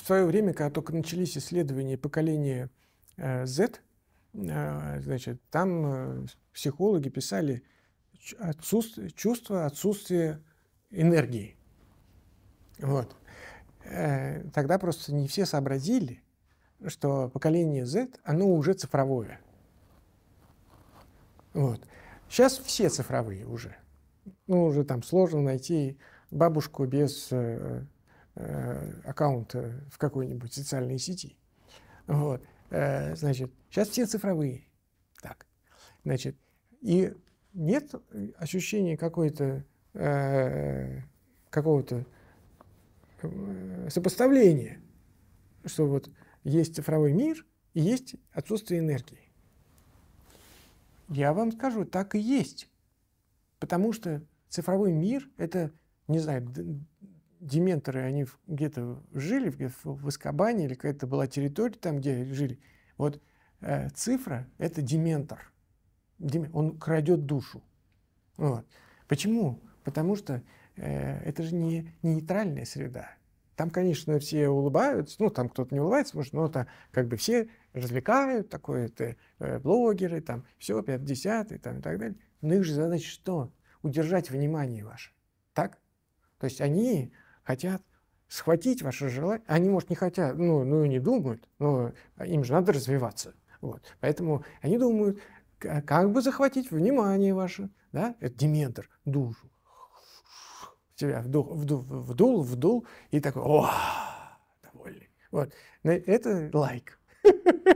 в свое время, когда только начались исследования поколения Z, э, э, значит, там э, психологи писали отсутствие, чувство отсутствия энергии. Вот. Тогда просто не все сообразили, что поколение Z, оно уже цифровое. Вот. Сейчас все цифровые уже. Ну, уже там сложно найти бабушку без Э, аккаунт э, в какой-нибудь социальной сети. Вот. Э, значит, сейчас все цифровые. Так. Значит, и нет ощущения какой-то какого-то сопоставления, что вот есть цифровой мир и есть отсутствие энергии. Я вам скажу, так и есть. Потому что цифровой мир – это, не знаю, дементоры, они где-то жили, где в Аскабане или какая-то была территория там, где жили. Вот э, цифра – это дементор. Он крадет душу. Вот. Почему? Потому что э, это же не, не нейтральная среда. Там, конечно, все улыбаются, ну, там кто-то не улыбается, может, но это как бы все развлекают, такое это э, блогеры, там, все, 50 там, и так далее. Но их же задача что? Удержать внимание ваше. Так? То есть они хотят схватить ваше желание. Они, может, не хотят, ну, ну и не думают, но им же надо развиваться. Вот. Поэтому они думают, как бы захватить внимание ваше, да, это Дементр, душу. Тебя вдул, вдул, вдул, вдул и такой, о, довольный. Вот. Это лайк.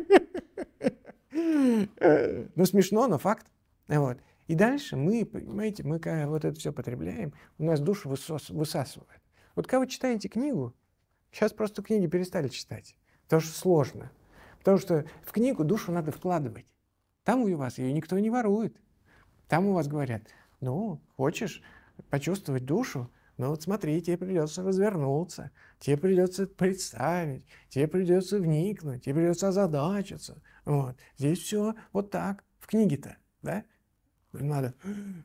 Ну, смешно, но факт. Вот. И дальше мы, понимаете, мы вот это все потребляем, у нас душу высос, высасывает. Вот когда вы читаете книгу, сейчас просто книги перестали читать, потому что сложно. Потому что в книгу душу надо вкладывать. Там у вас ее никто не ворует. Там у вас говорят, ну, хочешь почувствовать душу, Ну вот смотри, тебе придется развернуться, тебе придется представить, тебе придется вникнуть, тебе придется озадачиться. Вот. Здесь все вот так, в книге-то, да? Надо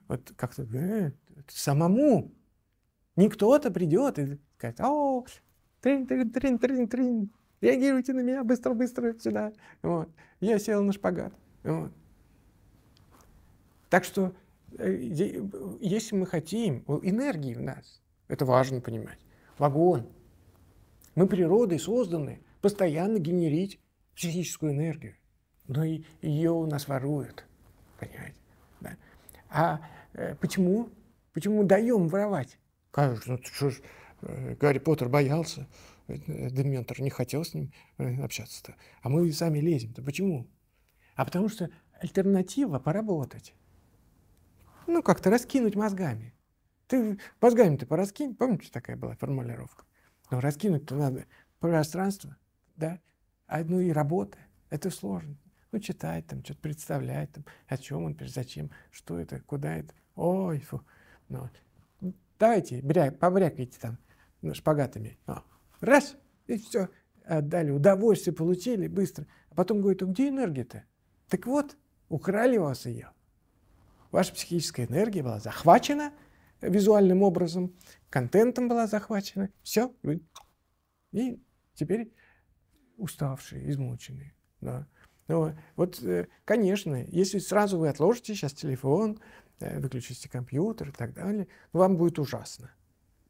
вот как-то э, самому не кто-то придет и скажет, о, трин, трин, трин, трин, трин, реагируйте на меня быстро, быстро сюда. Вот. Я сел на шпагат. Вот. Так что, э, если мы хотим энергии в нас, это важно понимать, вагон, мы природой созданы постоянно генерить психическую энергию, но и ее у нас воруют, понимаете? Да? А э, почему? Почему даем воровать? Как, ну, ты что ж, э, Гарри Поттер боялся, э, Дементор не хотел с ним э, общаться-то. А мы сами лезем-то. Почему? А потому что альтернатива поработать. Ну, как-то раскинуть мозгами. Ты мозгами ты пораскинь, помните, такая была формулировка? Ну раскинуть-то надо пространство, да, а, ну и работа. Это сложно. Ну, читать там, что-то представлять, там, о чем он, зачем, что это, куда это. Ой, фу. ну. Давайте, бря, побрякайте там ну, шпагатами. А, раз, и все, отдали, удовольствие получили быстро. А потом говорит, а где энергия-то? Так вот, украли у вас ее. Ваша психическая энергия была захвачена визуальным образом, контентом была захвачена. Все, вы... и теперь уставшие, измученные. Да. Ну, вот, э, конечно, если сразу вы отложите сейчас телефон, Э, выключите компьютер и так далее, Ну вам будет ужасно.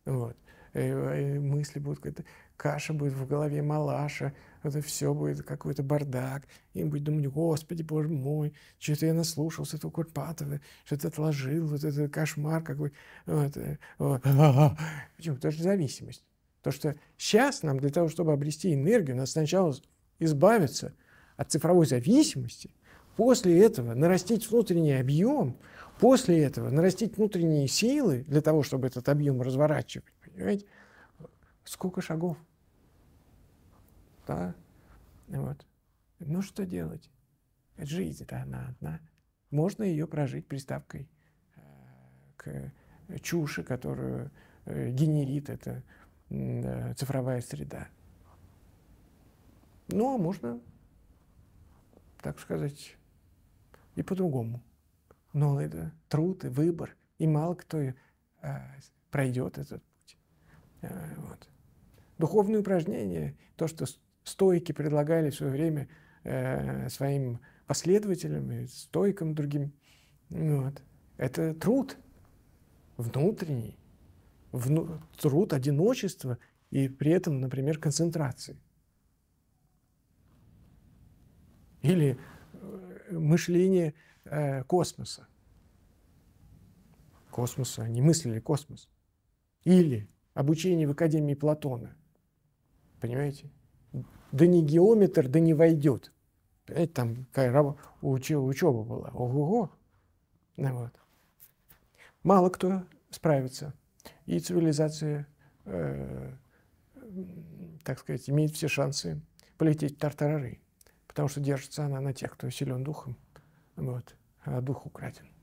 Вот. Э, э, мысли будут какая-то каша будет в голове, малаша, это все будет какой-то бардак. И будет думать, господи, боже мой, что-то я наслушался этого Курпатова, что-то отложил, вот этот кошмар какой. Вот, вот. Почему? Это же зависимость. То, что сейчас нам для того, чтобы обрести энергию, надо сначала избавиться от цифровой зависимости, после этого нарастить внутренний объем, После этого нарастить внутренние силы для того, чтобы этот объем разворачивать, понимаете, сколько шагов. Да? Вот. Ну что делать? Жизнь-то она одна. Можно ее прожить приставкой э, к чуши, которую э, генерит эта э, цифровая среда. Ну, а можно, так сказать, и по-другому но это труд и выбор, и мало кто э, пройдет этот путь. Э, вот. Духовные упражнения, то, что стойки предлагали в свое время э, своим последователям, стойкам другим, ну вот, это труд внутренний, вну, труд одиночества и при этом, например, концентрации. Или э, мышление – Э, космоса. Космоса, они мыслили космос. Или обучение в Академии Платона. Понимаете? Да не геометр, да не войдет. Понимаете, там какая учеба, учеба была. Ого-го. Ну вот. Мало кто справится. И цивилизация, э, так сказать, имеет все шансы полететь в тартарары, потому что держится она на тех, кто силен духом. Вот. А дух украден.